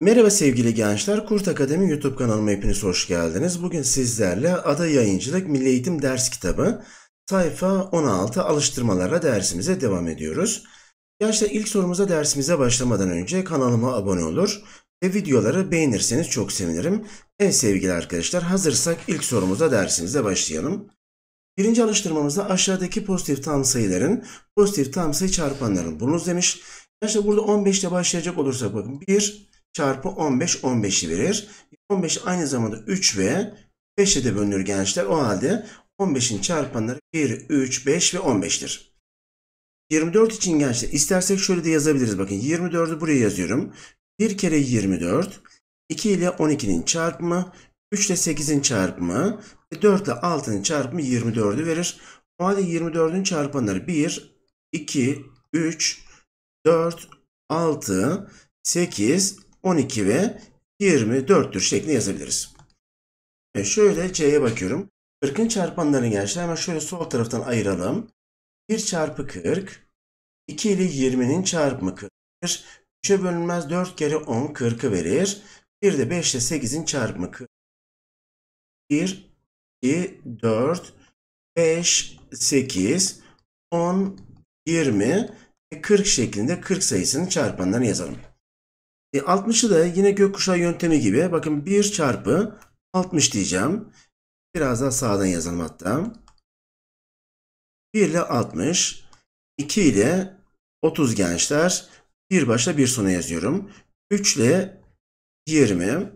Merhaba sevgili gençler, Kurt Akademi YouTube kanalıma hepiniz hoş geldiniz. Bugün sizlerle Ada Yayıncılık Milli Eğitim Ders Kitabı sayfa 16 alıştırmalarla dersimize devam ediyoruz. Gençler ilk sorumuza dersimize başlamadan önce kanalıma abone olur ve videoları beğenirseniz çok sevinirim. Evet sevgili arkadaşlar hazırsak ilk sorumuza dersimize başlayalım. Birinci alıştırmamızda aşağıdaki pozitif tam sayıların pozitif tam sayı çarpanlarının bulunuz demiş. İşte burada 15 ile başlayacak olursak bakın 1 çarpı 15 15'i verir. 15 aynı zamanda 3 ve 5 ile de bölünür gençler. O halde 15'in çarpanları 1, 3, 5 ve 15'tir. 24 için gençler istersek şöyle de yazabiliriz. Bakın 24'ü buraya yazıyorum. 1 kere 24, 2 ile 12'nin çarpımı, 3 ile 8'in çarpımı, 4 e, ile 6'nın çarpımı 24'ü verir. O halde 24'ün çarpanları 1, 2, 3, 4, 6, 8, 12 ve 24'tür şeklinde yazabiliriz. Ve şöyle C'ye bakıyorum. 40'ın çarpanlarını gençler hemen şöyle sol taraftan ayıralım. 1 çarpı 40, 2 ile 20'nin çarpımı 40. 3'e bölünmez 4 kere 10 40'ı verir. Bir de 5 ile 8'in çarpımı 40. 1, 2, 4, 5, 8, 10, 20 ve 40 şeklinde 40 sayısının çarpanlarını yazalım. E 60'ı da yine gökkuşağı yöntemi gibi bakın 1 çarpı 60 diyeceğim. Biraz daha sağdan yazalım hatta. 1 ile 60, 2 ile 30 gençler. Bir başla bir sona yazıyorum. 3 ile 20,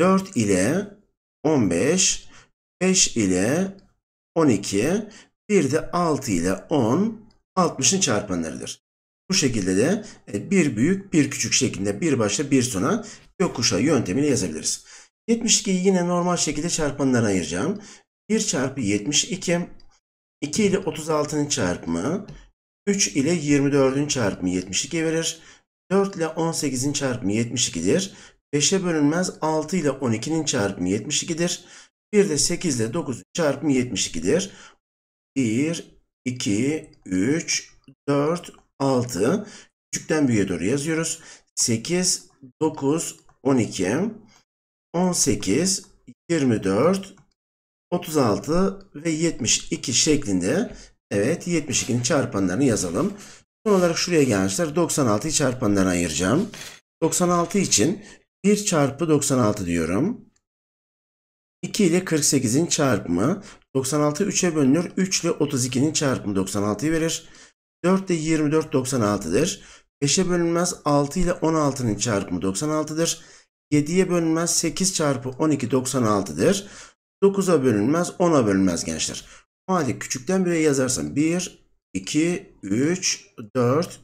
4 ile 15, 5 ile 12, bir de 6 ile 10, 60'ın çarpanlarıdır. Bu şekilde de e, bir büyük bir küçük şeklinde bir başta bir sona yokuşa yöntemiyle yazabiliriz. 72'yi yine normal şekilde çarpanlara ayıracağım. 1 çarpı 72, 2 ile 36'nın çarpımı, 3 ile 24'ün çarpımı 72 verir. 4 ile 18'in çarpımı 72'dir. 5'e bölünmez 6 ile 12'nin çarpımı 72'dir. Bir de 8 ile 9 çarpımı 72'dir. 1, 2, 3, 4, 6. Küçükten büyüğe doğru yazıyoruz. 8, 9, 12, 18, 24, 36 ve 72 şeklinde evet 72'nin çarpanlarını yazalım. Son olarak şuraya gelmişler 96'yı çarpanlarına ayıracağım. 96 için 1 çarpı 96 diyorum. 2 ile 48'in çarpımı. 96 3'e bölünür. 3 ile 32'nin çarpımı 96'yı verir. 4 ile 24 96'dır. 5'e bölünmez 6 ile 16'nın çarpımı 96'dır. 7'ye bölünmez 8 çarpı 12 96'dır. 9'a bölünmez 10'a bölünmez gençler. O halde küçükten bire yazarsam 1, 2, 3, 4,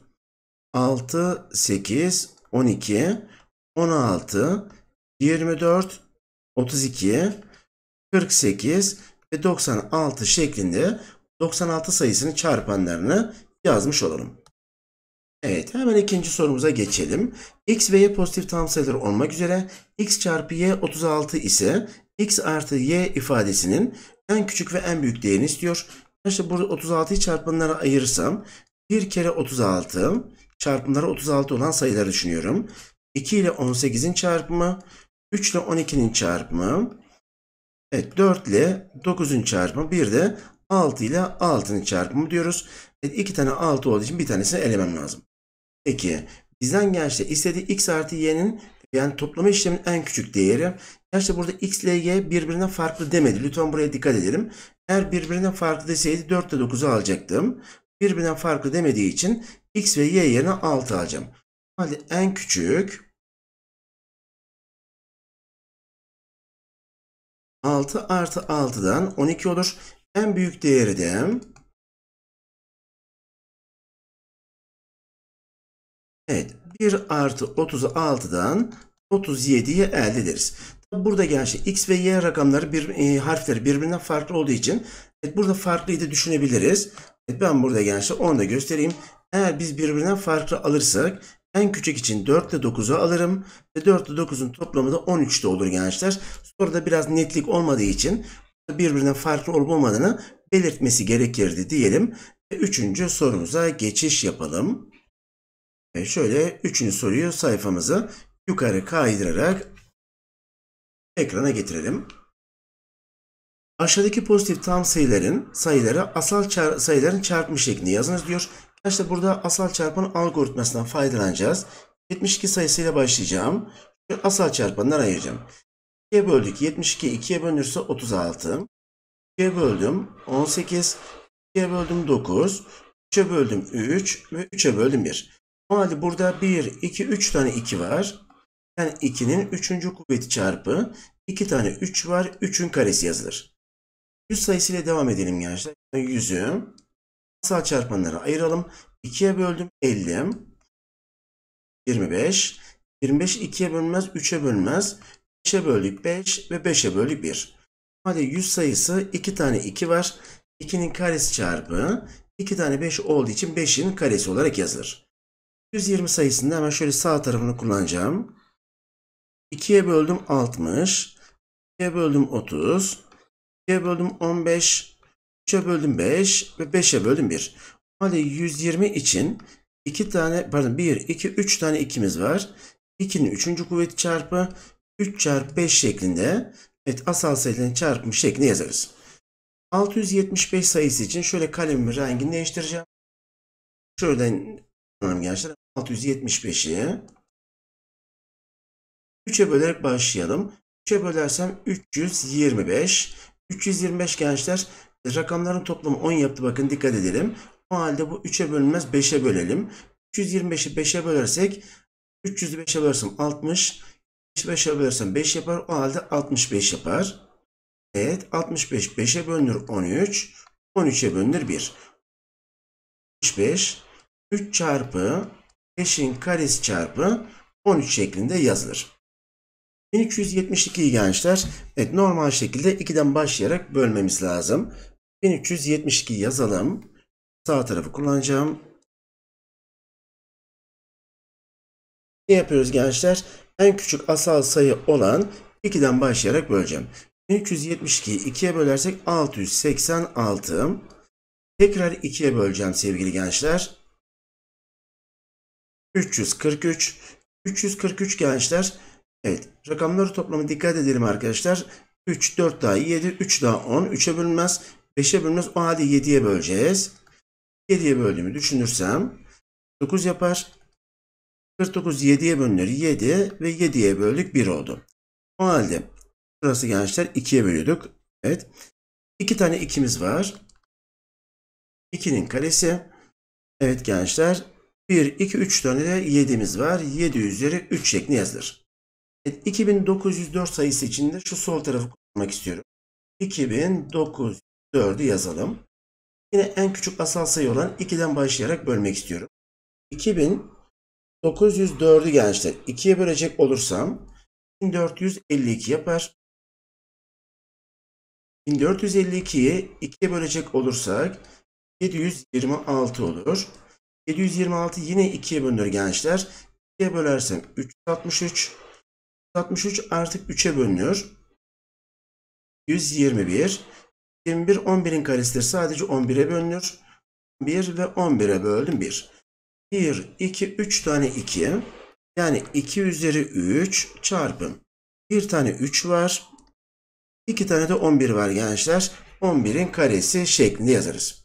6, 8, 12, 16, 24, 32, 48 ve 96 şeklinde 96 sayısının çarpanlarını yazmış olalım. Evet hemen ikinci sorumuza geçelim. X ve Y pozitif tam sayılar olmak üzere X çarpı Y 36 ise X artı Y ifadesinin en küçük ve en büyük değerini istiyor. İşte burada 36'yı çarpanlara ayırırsam 1 kere 36 çarpımları 36 olan sayıları düşünüyorum. 2 ile 18'in çarpımı, 3 ile 12'nin çarpımı, Evet 4 ile 9'un çarpımı bir de 6 ile 6'nın çarpımı diyoruz. Evet, iki tane 6 olduğu için bir tanesini elemem lazım. Peki bizden gençte istediği x artı y'nin yani toplama işleminin en küçük değeri. Gerçi burada x ile y birbirine farklı demedi. Lütfen buraya dikkat edelim. Eğer birbirine farklı deseydi 4 ile 9'u alacaktım. Birbirine farklı demediği için x ve y yerine 6 alacağım. Hadi en küçük 6 artı 6'dan 12 olur. En büyük değeri de Evet 1 artı 36'dan 37'yi elde ederiz. Burada gerçi şey x ve y rakamları bir e, harfleri birbirinden farklı olduğu için evet, burada farklıyı da düşünebiliriz. Evet, ben burada gençler şey onu da göstereyim. Eğer biz birbirinden farklı alırsak en küçük için 4 ile 9'u alırım ve 4 ile 9'un toplamı da 13'te olur gençler. Soruda biraz netlik olmadığı için birbirinden farklı olup olmadığını belirtmesi gerekirdi diyelim. Ve üçüncü sorumuza geçiş yapalım. E şöyle üçüncü soruyu sayfamızı yukarı kaydırarak ekrana getirelim. Aşağıdaki pozitif tam sayıların sayıları asal çar sayıların çarpımı şeklinde yazınız diyor. Arkadaşlar burada asal çarpan algoritmasından faydalanacağız. 72 sayısıyla başlayacağım. Şu asal çarpanlar ayıracağım. 2'ye böldük. 72 2'ye bölünürse 36. 2'ye böldüm 18. 2'ye böldüm 9. 3'e böldüm 3 ve 3'e böldüm 1. O halde burada 1, 2, 3 tane 2 var. Yani 2'nin 3. kuvveti çarpı 2 tane 3 var. 3'ün karesi yazılır. 100 sayısıyla devam edelim gençler. 100'ü sağ çarpanları ayıralım. 2'ye böldüm 50. 25. 25 2'ye bölünmez 3'e bölünmez. 5'e böldük 5 ve 5'e böldük 1. Hadi 100 sayısı 2 tane 2 var. 2'nin karesi çarpı 2 tane 5 olduğu için 5'in karesi olarak yazılır. 120 sayısında hemen şöyle sağ tarafını kullanacağım. 2'ye böldüm 60. 2'ye böldüm 30. 2'ye böldüm 15. 3'e böldüm 5 ve 5'e böldüm 1. O 120 için 2 tane pardon 1, 2, 3 tane 2'miz var. 2'nin 3. kuvveti çarpı 3 çarpı 5 şeklinde evet asal sayının çarpımı şeklinde yazarız. 675 sayısı için şöyle kalemimin rengini değiştireceğim. Şöyle gençler 675'i 3'e bölerek başlayalım. 3'e bölersem 325. 325 gençler Rakamların toplamı 10 yaptı bakın dikkat edelim. O halde bu 3'e bölünmez 5'e bölelim. 325'i 5'e bölersek 305'e 5'e bölersem 60. 5'e bölersem 5 yapar. O halde 65 yapar. Evet 65 5'e bölünür 13. 13'e bölünür 1. 65 3 çarpı 5'in karesi çarpı 13 şeklinde yazılır. 1272'yi gençler evet normal şekilde 2'den başlayarak bölmemiz lazım. 1372 yazalım. Sağ tarafı kullanacağım. Ne yapıyoruz gençler? En küçük asal sayı olan 2'den başlayarak böleceğim. 1372'yi 2'ye bölersek 686. Tekrar 2'ye böleceğim sevgili gençler. 343. 343 gençler. Evet rakamları toplamı dikkat edelim arkadaşlar. 3, 4 daha 7, 3 daha 10, 3'e bölünmez. 5'e bölmez. O halde 7'ye böleceğiz. 7'ye böldüğümü düşünürsem 9 yapar. 49 7'ye bölünür 7 ve 7'ye böldük 1 oldu. O halde burası gençler 2'ye bölüyorduk. Evet. 2 tane 2'miz var. 2'nin karesi. Evet gençler 1, 2, 3 tane de 7'miz var. 7 üzeri 3 şeklinde yazılır. Evet, 2904 sayısı için de şu sol tarafı kullanmak istiyorum. 2904 4'ü yazalım. Yine en küçük asal sayı olan 2'den başlayarak bölmek istiyorum. 2904'ü gençler 2'ye bölecek olursam 1452 yapar. 1452'yi 2'ye bölecek olursak 726 olur. 726 yine 2'ye bölünür gençler. 2'ye bölersem 363. 363 artık 3'e bölünür. 121. 21 11'in karesidir. Sadece 11'e bölünür. 1 ve 11'e böldüm 1. 1, 2, 3 tane 2. Yani 2 üzeri 3 çarpı 1 tane 3 var. 2 tane de 11 var gençler. 11'in karesi şeklinde yazarız.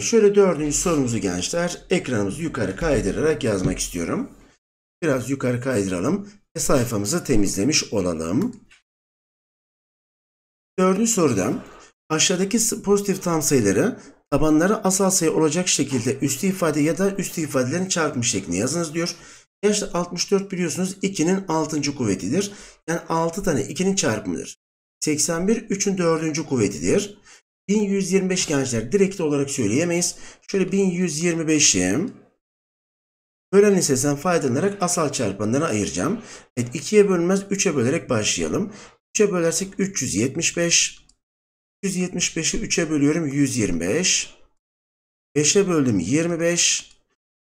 Şöyle dördüncü sorumuzu gençler ekranımızı yukarı kaydırarak yazmak istiyorum. Biraz yukarı kaydıralım ve sayfamızı temizlemiş olalım. Dördüncü sorudan aşağıdaki pozitif tam sayıları tabanları asal sayı olacak şekilde üstü ifade ya da üstü ifadelerin çarpımı şeklinde yazınız diyor. Gerçi 64 biliyorsunuz 2'nin 6. kuvvetidir. Yani 6 tane 2'nin çarpımıdır. 81 3'ün 4. kuvvetidir. 1125 gençler direkt olarak söyleyemeyiz. Şöyle 1125'i bölen lisesinden faydalanarak asal çarpanlara ayıracağım. Evet 2'ye bölünmez 3'e bölerek başlayalım. 3'e bölersek 375. 375'i 3'e bölüyorum 125. 5'e böldüm 25.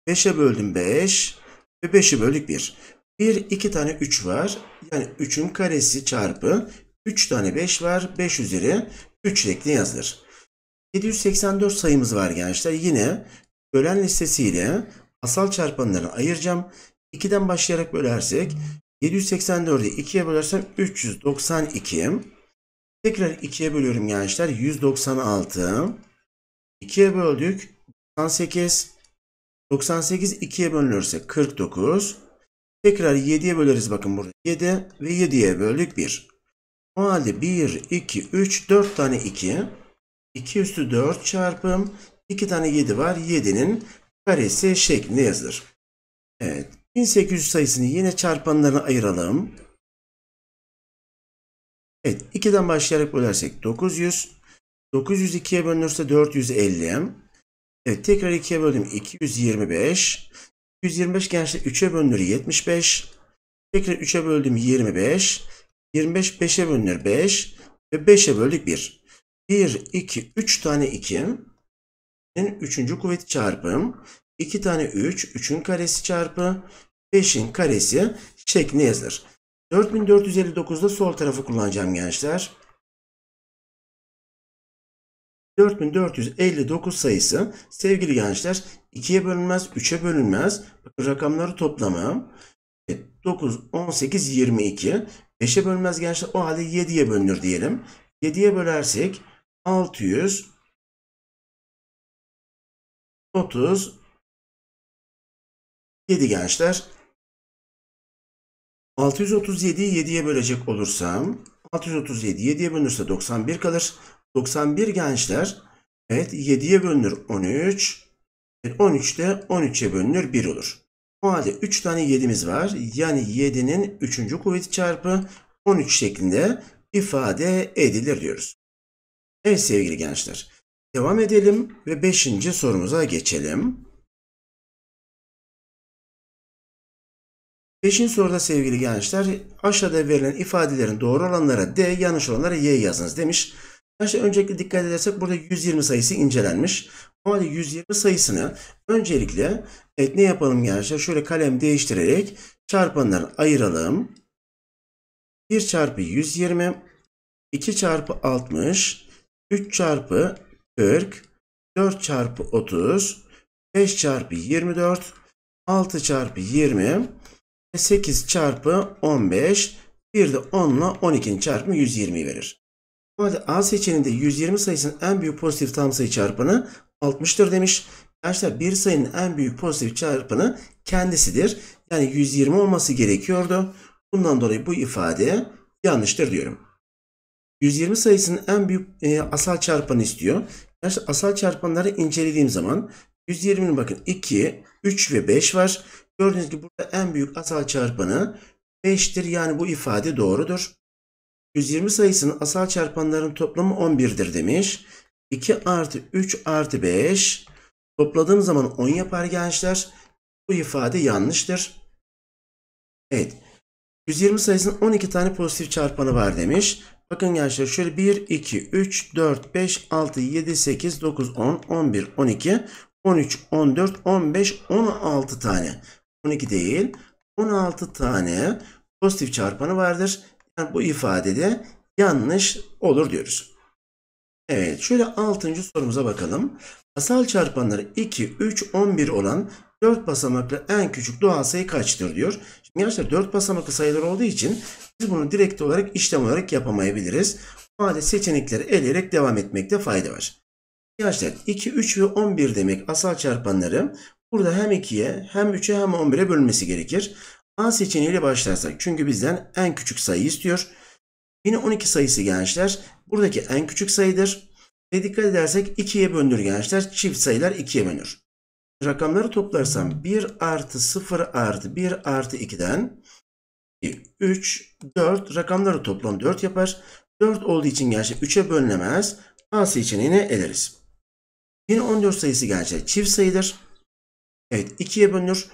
5'e böldüm 5. Ve 5'i böldük 1. 1, 2 tane 3 var. Yani 3'ün karesi çarpı 3 tane 5 var. 5 üzeri 3 şeklinde yazılır. 784 sayımız var gençler. Yine bölen listesiyle asal çarpanlarını ayıracağım. 2'den başlayarak bölersek 784'ü 2'ye bölersem 392. Tekrar 2'ye bölüyorum gençler. 196. 2'ye böldük. 98. 98 2'ye bölünürse 49. Tekrar 7'ye böleriz bakın burada. 7 ve 7'ye böldük 1. O halde 1, 2, 3, 4 tane 2. 2 üstü 4 çarpım 2 tane 7 var. 7'nin karesi şeklinde yazılır. Evet. 1800 sayısını yine çarpanlarına ayıralım. Evet 2'den başlayarak bölersek 900. 900 2'ye bölünürse 450. Evet tekrar 2'ye böldüm 225. 225 gençler 3'e bölünür 75. Tekrar 3'e böldüm 25. 25 5'e bölünür 5. Ve 5'e böldük 1. 1, 2, 3 tane 2'nin 3. kuvveti çarpım. 2 tane 3, 3'ün karesi çarpı 5'in karesi şeklinde yazılır. 4459'da sol tarafı kullanacağım gençler. 4459 sayısı sevgili gençler 2'ye bölünmez, 3'e bölünmez. Bakın rakamları toplamı 9, 18, 22. 5'e bölünmez gençler o halde 7'ye bölünür diyelim. 7'ye bölersek 600 30 7 gençler. 637'yi 7'ye bölecek olursam 637 7'ye bölünürse 91 kalır. 91 gençler evet 7'ye bölünür 13. 13 e, de 13'e bölünür 1 olur. O halde 3 tane 7'miz var. Yani 7'nin 3. kuvveti çarpı 13 şeklinde ifade edilir diyoruz. Evet sevgili gençler. Devam edelim ve 5. sorumuza geçelim. Beşinci soruda sevgili gençler aşağıda verilen ifadelerin doğru olanlara D, yanlış olanlara Y yazınız demiş. Gençler öncelikle dikkat edersek burada 120 sayısı incelenmiş. O halde 120 sayısını öncelikle evet ne yapalım gençler? Şöyle kalem değiştirerek çarpanları ayıralım. 1 çarpı 120, 2 çarpı 60, 3 çarpı 40, 4 çarpı 30, 5 çarpı 24, 6 çarpı 20, 8 çarpı 15 bir de 10 ile 12'nin çarpımı 120 verir. O A seçeneğinde 120 sayısının en büyük pozitif tam sayı çarpanı 60'tır demiş. Arkadaşlar bir sayının en büyük pozitif çarpanı kendisidir. Yani 120 olması gerekiyordu. Bundan dolayı bu ifade yanlıştır diyorum. 120 sayısının en büyük e, asal çarpanı istiyor. Arkadaşlar asal çarpanları incelediğim zaman 120'nin bakın 2, 3 ve 5 var. Gördüğünüz gibi burada en büyük asal çarpanı 5'tir. Yani bu ifade doğrudur. 120 sayısının asal çarpanların toplamı 11'dir demiş. 2 artı 3 artı 5 topladığım zaman 10 yapar gençler. Bu ifade yanlıştır. Evet. 120 sayısının 12 tane pozitif çarpanı var demiş. Bakın gençler şöyle 1, 2, 3, 4, 5, 6, 7, 8, 9, 10, 11, 12, 13, 14, 15, 16 tane 12 değil 16 tane pozitif çarpanı vardır. Yani bu ifadede yanlış olur diyoruz. Evet şöyle 6. sorumuza bakalım. Asal çarpanları 2, 3, 11 olan 4 basamaklı en küçük doğal sayı kaçtır diyor. Şimdi gençler 4 basamaklı sayılar olduğu için biz bunu direkt olarak işlem olarak yapamayabiliriz. O halde seçenekleri eleyerek devam etmekte fayda var. Gençler 2, 3 ve 11 demek asal çarpanları Burada hem 2'ye hem 3'e hem 11'e bölünmesi gerekir. A seçeneğiyle başlarsak. Çünkü bizden en küçük sayı istiyor. Yine 12 sayısı gençler. Buradaki en küçük sayıdır. Ve dikkat edersek 2'ye bölünür gençler. Çift sayılar 2'ye bölünür. Rakamları toplarsam 1 artı 0 artı 1 artı 2'den 3, 4 rakamları toplam 4 yapar. 4 olduğu için gençler 3'e bölünemez. A seçeneğini eleriz. Yine 14 sayısı gençler çift sayıdır. Evet 2'ye bölünür.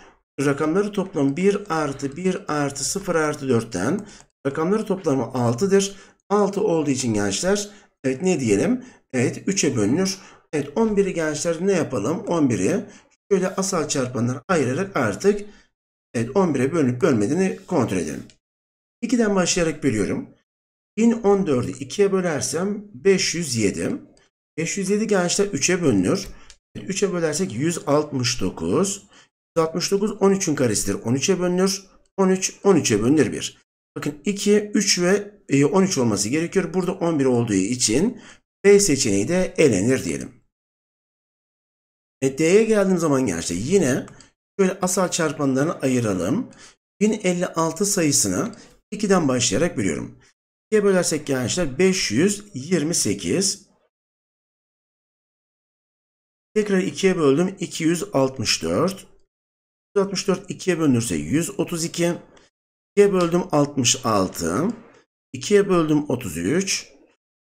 Rakamları toplam 1 artı 1 artı 0 artı 4'ten rakamları toplamı 6'dır. 6 olduğu için gençler evet ne diyelim? Evet 3'e bölünür. Evet 11'i gençler ne yapalım? 11'i şöyle asal çarpanlara ayırarak artık evet 11'e bölünüp bölmediğini kontrol edelim. 2'den başlayarak bölüyorum. 1014'ü 2'ye bölersem 507. 507 gençler 3'e bölünür. 3'e bölersek 169. 169 13'ün karesidir. 13'e bölünür. 13 13'e bölünür 1. Bakın 2, 3 ve 13 e, olması gerekiyor. Burada 11 olduğu için B seçeneği de elenir diyelim. E, D'ye geldiğim zaman gerçi yine şöyle asal çarpanlarını ayıralım. 1056 sayısını 2'den başlayarak biliyorum. 2'ye bölersek gençler 528 Tekrar 2'ye böldüm. 264. 264 2'ye bölünürse 132. 2'ye böldüm 66. 2'ye böldüm 33.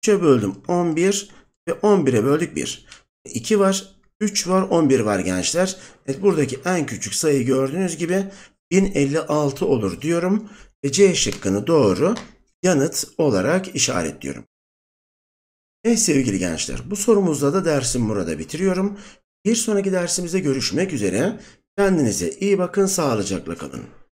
3'e böldüm 11 ve 11'e böldük 1. 2 var, 3 var, 11 var gençler. Evet buradaki en küçük sayı gördüğünüz gibi 1056 olur diyorum ve C şıkkını doğru yanıt olarak işaretliyorum. Hey eh sevgili gençler bu sorumuzda da dersim burada bitiriyorum. Bir sonraki dersimizde görüşmek üzere. Kendinize iyi bakın sağlıcakla kalın.